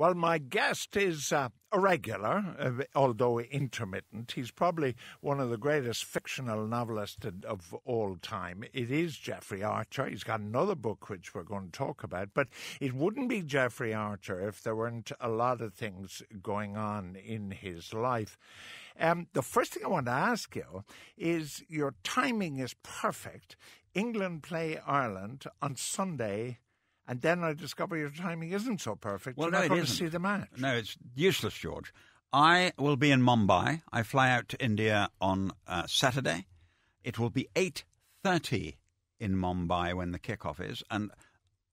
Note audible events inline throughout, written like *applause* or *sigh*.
Well, my guest is uh, a regular, uh, although intermittent. He's probably one of the greatest fictional novelists of all time. It is Jeffrey Archer. He's got another book which we're going to talk about, but it wouldn't be Jeffrey Archer if there weren't a lot of things going on in his life. Um, the first thing I want to ask you is your timing is perfect. England play Ireland on Sunday and then I discover your timing isn't so perfect. Well, You're no, not going not see the match. No, it's useless, George. I will be in Mumbai. I fly out to India on uh, Saturday. It will be eight thirty in Mumbai when the kickoff is, and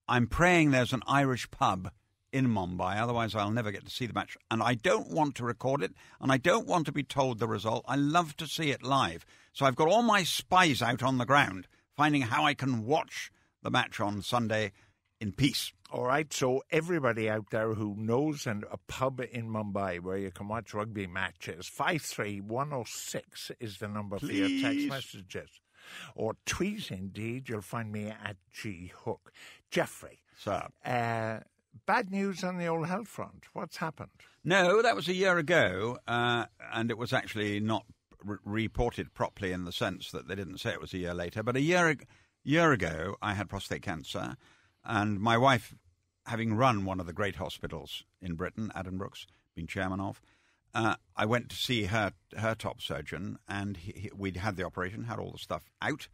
I'm praying there's an Irish pub in Mumbai. Otherwise, I'll never get to see the match. And I don't want to record it, and I don't want to be told the result. I love to see it live. So I've got all my spies out on the ground, finding how I can watch the match on Sunday in peace. All right, so everybody out there who knows and a pub in Mumbai where you can watch rugby matches, 53106 is the number Please. for your text messages. Or tweet, indeed, you'll find me at G Hook. Jeffrey. Sir. Uh, bad news on the old health front. What's happened? No, that was a year ago, uh, and it was actually not re- reported properly in the sense that they didn't say it was a year later. But a year, year ago, I had prostate cancer. And my wife, having run one of the great hospitals in Britain, Adam Brooks, been chairman of, uh, I went to see her her top surgeon, and he, he, we'd had the operation, had all the stuff out.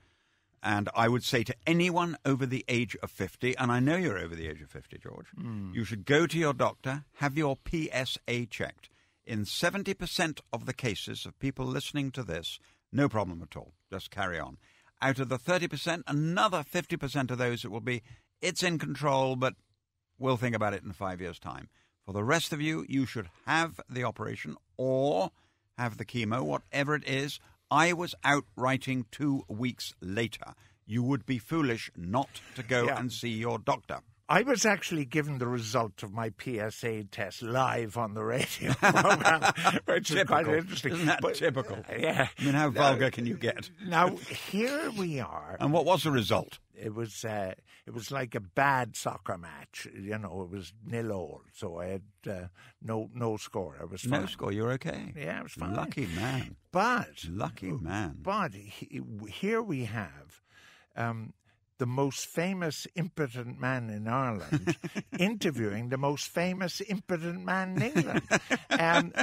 And I would say to anyone over the age of 50, and I know you're over the age of 50, George, mm. you should go to your doctor, have your PSA checked. In 70% of the cases of people listening to this, no problem at all. Just carry on. Out of the 30%, another 50% of those, it will be it's in control, but we'll think about it in five years' time. For the rest of you, you should have the operation or have the chemo, whatever it is. I was out writing two weeks later. You would be foolish not to go yeah. and see your doctor. I was actually given the result of my PSA test live on the radio *laughs* program, which is typical. quite interesting. Isn't that but, typical? Uh, yeah. I mean, how vulgar can you get? now here we are. And what was the result? It was uh, it was like a bad soccer match. You know, it was nil all, so I had uh, no no score. I was fine. no score. You're okay. Yeah, I was fine. Lucky man. But lucky man. But he, here we have. Um, the most famous impotent man in Ireland *laughs* interviewing the most famous impotent man in England. and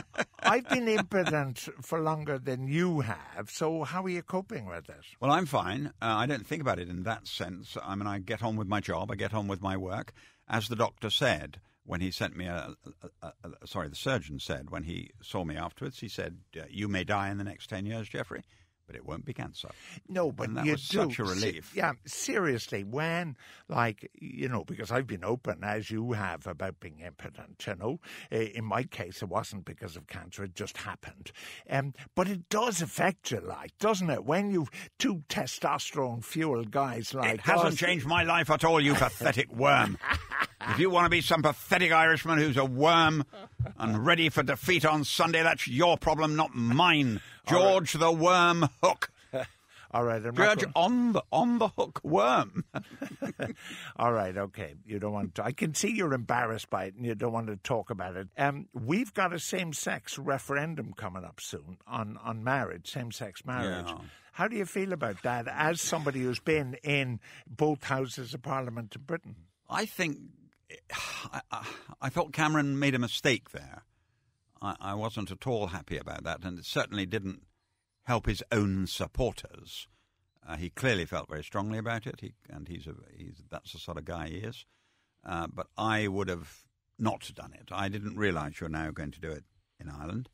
I've been impotent for longer than you have. So, how are you coping with this? Well, I'm fine. Uh, I don't think about it in that sense. I mean, I get on with my job, I get on with my work. As the doctor said, when he sent me a, a, a, a sorry, the surgeon said when he saw me afterwards, he said, uh, "You may die in the next ten years, Jeffrey." but it won't be cancer. No, but and that you was do. such a relief. Se- yeah, seriously, when like you know, because I've been open as you have about being impotent. You know, in my case, it wasn't because of cancer; it just happened. Um, but it does affect your life, doesn't it? When you two testosterone fueled guys like it hasn't us, changed my life at all, you pathetic *laughs* worm. If you want to be some pathetic Irishman who's a worm and ready for defeat on Sunday, that's your problem, not mine. George the Worm Hook. *laughs* All right, I'm George going on the on the hook worm. *laughs* All right, okay. You don't want to. I can see you're embarrassed by it, and you don't want to talk about it. Um, we've got a same-sex referendum coming up soon on on marriage, same-sex marriage. Yeah. How do you feel about that? As somebody who's been in both houses of parliament in Britain, I think *sighs* I, I, I thought Cameron made a mistake there. I, I wasn't at all happy about that, and it certainly didn't help his own supporters. Uh, he clearly felt very strongly about it, he, and he's, a, he's that's the sort of guy he is. Uh, but I would have not done it. I didn't realise you're now going to do it in Ireland.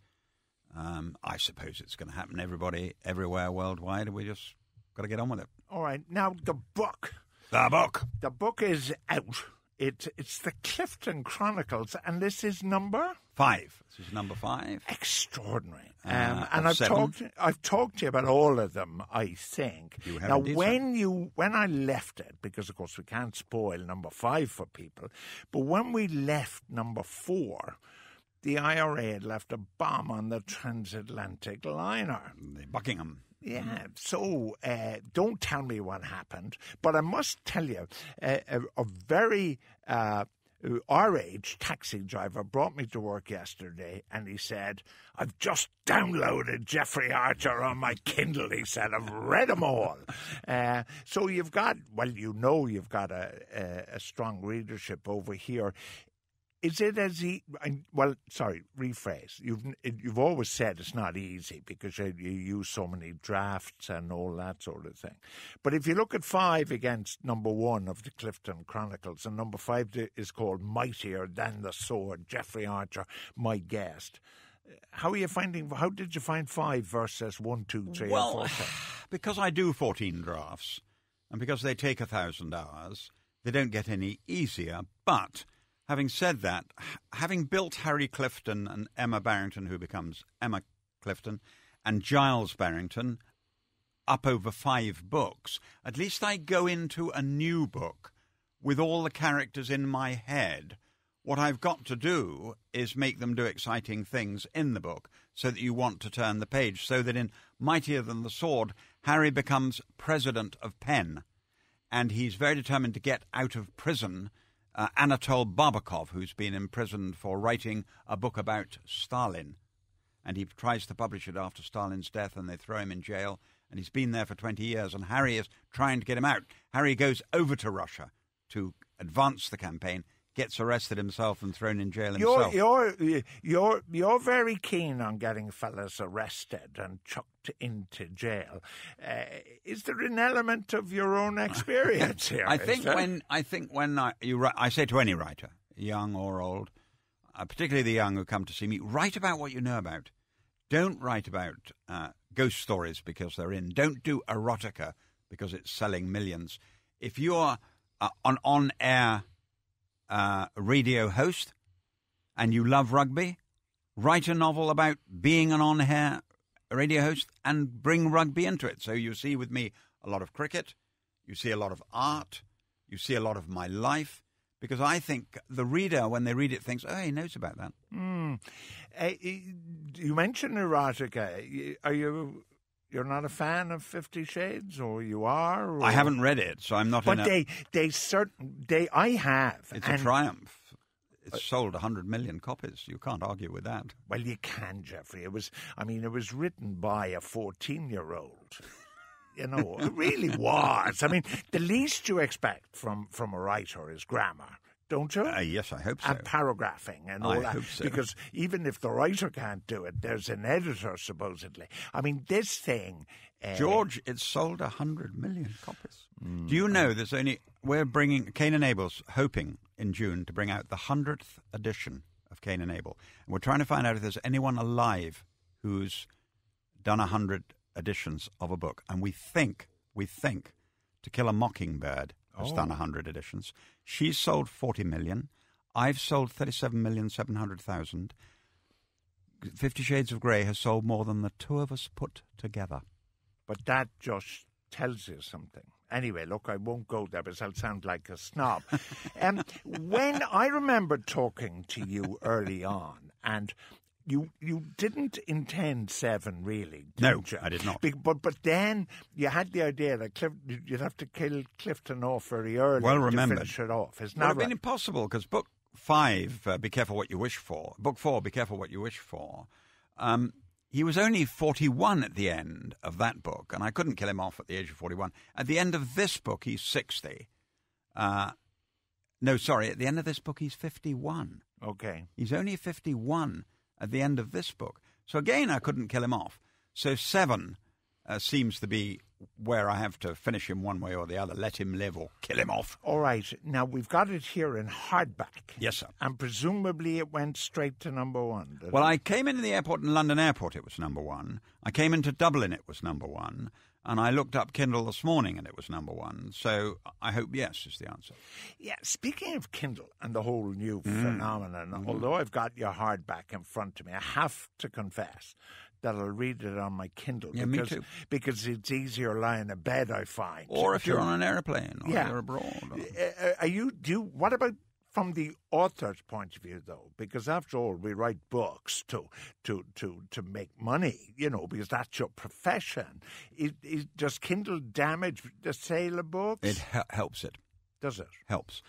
Um, I suppose it's going to happen. Everybody, everywhere, worldwide. We just got to get on with it. All right. Now the book. The book. The book is out. It, it's the Clifton Chronicles, and this is number Five. This is number five. Extraordinary. Uh, um, uh, and I've seven. talked. I've talked to you about all of them. I think. You have now, indeed, when sir. you when I left it, because of course we can't spoil number five for people, but when we left number four, the IRA had left a bomb on the transatlantic liner, the Buckingham. Yeah, mm-hmm. so uh, don't tell me what happened, but I must tell you uh, a, a, very uh, our age taxi driver brought me to work yesterday and he said, I've just downloaded Jeffrey Archer on my Kindle. He said, I've read them all. *laughs* Uh, so you've got, well, you know, you've got a, a, a strong readership over here is it as easy? Well, sorry, rephrase. You've you've always said it's not easy because you, you, use so many drafts and all that sort of thing. But if you look at five against number one of the Clifton Chronicles, and number five is called "Mightier Than the Sword," Geoffrey Archer, my guest. How are you finding? How did you find five versus one, two, three, well, or four? *sighs* because I do fourteen drafts, and because they take a thousand hours, they don't get any easier. But Having said that, having built Harry Clifton and Emma Barrington, who becomes Emma Clifton, and Giles Barrington up over five books, at least I go into a new book with all the characters in my head. What I've got to do is make them do exciting things in the book so that you want to turn the page, so that in Mightier Than the Sword, Harry becomes president of Penn, and he's very determined to get out of prison uh, Anatole Barbakov, who's been imprisoned for writing a book about Stalin. And he tries to publish it after Stalin's death, and they throw him in jail. And he's been there for 20 years, and Harry is trying to get him out. Harry goes over to Russia to advance the campaign, gets arrested himself and thrown in jail himself. You're you're you're, you're very keen on getting fellas arrested and chucked into jail. Uh, is there an element of your own *laughs* experience here? I think when I think when I, you I say to any writer, young or old, uh, particularly the young who come to see me, write about what you know about. Don't write about uh, ghost stories because they're in. Don't do erotica because it's selling millions. If you're uh, on-air uh, radio host and you love rugby, write a novel about being an on air radio host and bring rugby into it. So you see with me a lot of cricket, you see a lot of art, you see a lot of my life. Because I think the reader, when they read it, thinks, oh, he knows about that. Mm. Uh, you mentioned erotica. Eh, are you you're not a fan of Fifty Shades, or you are? Or... I haven't read it, so I'm not. But they, a... they certain they I have. It's and... a triumph. It's uh, sold 100 million copies. You can't argue with that. Well, you can, Jeffrey. It was, I mean, it was written by a 14 year old. you know, it really *laughs* was. I mean, the least you expect from, from a writer is grammar don't you? Uh, yes, I hope so. And paragraphing and all I that. So. Because even if the writer can't do it, there's an editor, supposedly. I mean, this thing. Uh, George, it's sold 100 million copies. Mm. Do you know there's only. We're bringing. Cain and Abel's hoping in June to bring out the 100th edition of Cain and Abel. And we're trying to find out if there's anyone alive who's done 100 editions of a book. And we think, we think, To Kill a Mockingbird has oh. done 100 editions. She's sold 40 million. I've sold 37,700,000. Fifty Shades of Grey has sold more than the two of us put together. But that Josh, tells you something. Anyway, look, I won't go there because I'll sound like a snob. *laughs* um, when I remember talking to you early on, and you you didn't intend seven really. no, you? I did not. Be- but but then you had the idea that Clif- you'd have to kill Clifton off very early. Well remember, finish it off. It's not. right? been impossible because book five, uh, be careful what you wish for. Book four, be careful what you wish for. Um, he was only 41 at the end of that book, and I couldn't kill him off at the age of 41. At the end of this book, he's 60. Uh, no, sorry, at the end of this book, he's 51. Okay. He's only 51 at the end of this book. So again, I couldn't kill him off. So seven uh, seems to be where I have to finish him one way or the other, let him live or kill him off. All right. Now we've got it here in hardback. Yes, sir. And presumably it went straight to number one. Well, it? I came into the airport in London Airport, it was number one. I came into Dublin, it was number one. And I looked up Kindle this morning and it was number one. So I hope yes is the answer. Yeah, speaking of Kindle and the whole new mm. phenomenon, mm. although I've got your hardback in front of me, I have to confess that I'll read it on my Kindle. Yeah, because, me too. Because it's easier lying in bed, I find. Or if you're on an airplane or yeah. you're abroad. Or... Uh, uh, are you, do you, what about from the author's point of view, though, because after all, we write books to to to to make money, you know, because that's your profession. It, does Kindle damage the sale of books? It helps it. Does it helps?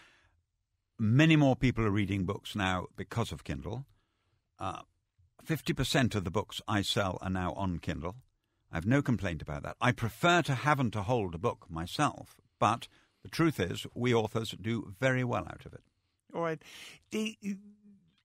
Many more people are reading books now because of Kindle. Uh, fifty uh, percent of the books I sell are now on Kindle. I have no complaint about that. I prefer to have and to hold a book myself, but the truth is, we authors do very well out of it. All right. The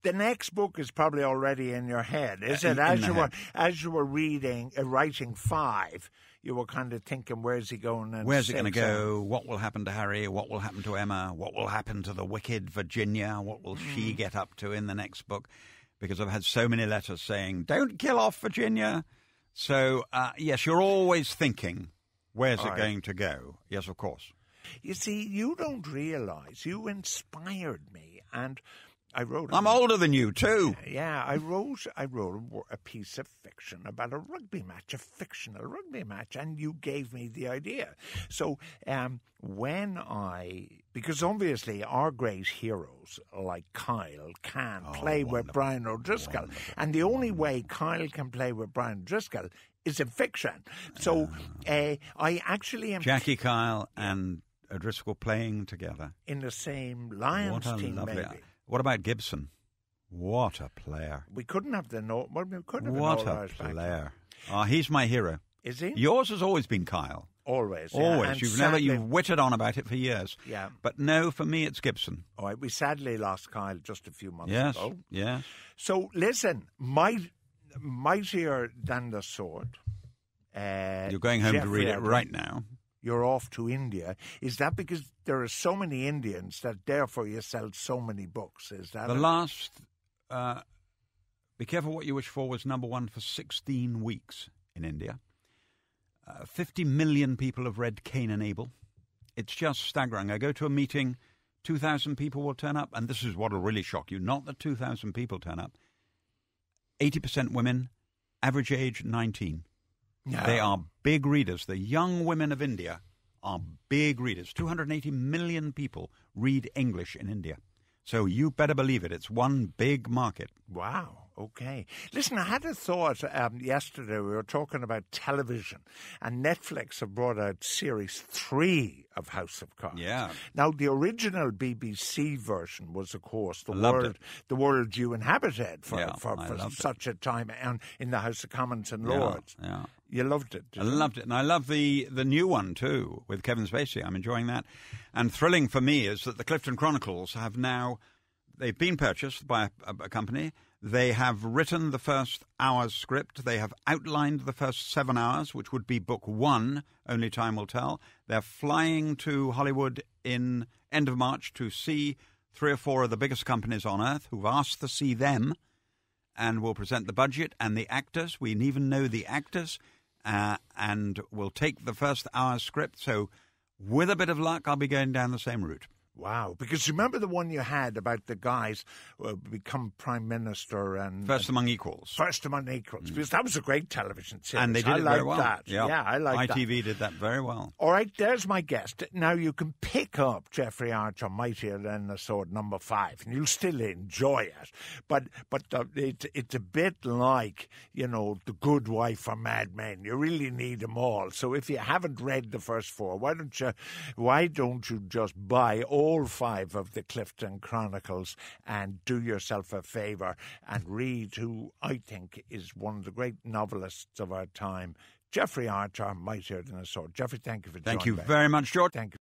the next book is probably already in your head, uh, is it? as you were as you were reading, uh, writing five, you were kind of thinking, "Where's he going?" Where's he going to go? What will happen to Harry? What will happen to Emma? What will happen to the wicked Virginia? What will mm. she get up to in the next book? Because I've had so many letters saying, "Don't kill off Virginia." So uh, yes, you're always thinking, "Where's All it right. going to go?" Yes, of course. You see, you don't realise you inspired me, and I wrote. I'm older than you too. Yeah, I wrote. I wrote a, a, piece of fiction about a rugby match, a fictional rugby match, and you gave me the idea. So um, when I, because obviously our great heroes like Kyle can oh, play wonderful. with Brian O'Driscoll, wonderful. and the only wonderful. way Kyle can play with Brian O'Driscoll is in fiction. So uh, I actually am Jackie Kyle and O'Driscoll playing together in the same Lions what a team. Lovely. Maybe. What about Gibson? What a player! We couldn't have the note. Well, we couldn't have what a player! Ah, he's my hero. Is he? Yours has always been Kyle. Always, always. Yeah. You've sadly, never you've witted on about it for years. Yeah, but no, for me it's Gibson. All right, we sadly lost Kyle just a few months yes, ago. Yes, So listen, might, mightier than the sword. Uh, You're going home Jeffrey to read it right now you're off to India. Is that because there are so many Indians that therefore you sell so many books? Is that the last? Uh, be careful what you wish for was number one for 16 weeks in India. Uh, 50 million people have read Cain and Abel. It's just staggering. I go to a meeting, 2,000 people will turn up, and this is what will really shock you. Not that 2,000 people turn up, 80% women, average age 19. No. They are big readers. The young women of India are big readers. 280 million people read English in India. So you better believe it. It's one big market. Wow. Okay. Listen, I had a thought um, yesterday. We were talking about television, and Netflix have brought out series three of House of Cards. Yeah. Now, the original BBC version was, of course, the world it. the world you inhabited for, yeah, for, for such it. a time, and in the House of Commons and Lords. Yeah. yeah. You loved it. I loved it, and I love the the new one too with Kevin Spacey. I'm enjoying that, and thrilling for me is that the Clifton Chronicles have now they've been purchased by a, a, company. They have written the first hour's script. They have outlined the first seven hours, which would be book one. Only time will tell. They're flying to Hollywood in end of March to see three or four of the biggest companies on earth who've asked to see them, and will present the budget and the actors. We even know the actors, uh, and will take the first hour's script. So, with a bit of luck, I'll be going down the same route. Wow. Because remember the one you had about the guys uh, become prime minister and. First Among Equals. First Among Equals. Mm. Because that was a great television series. And they did I it very well. That. Yep. Yeah, I like that. ITV did that very well. All right, there's my guest. Now you can pick up Jeffrey Archer, Mightier Than the Sword, number five, and you'll still enjoy it. But but the, it, it's a bit like, you know, The Good Wife for Mad Men. You really need them all. So if you haven't read the first four, why don't you, why don't you just buy all all five of the Clifton Chronicles and do yourself a favour and read who I think is one of the great novelists of our time, Geoffrey Archer, Mightier Than a Sword. Geoffrey, thank you for Thank you very much, George. Thank you.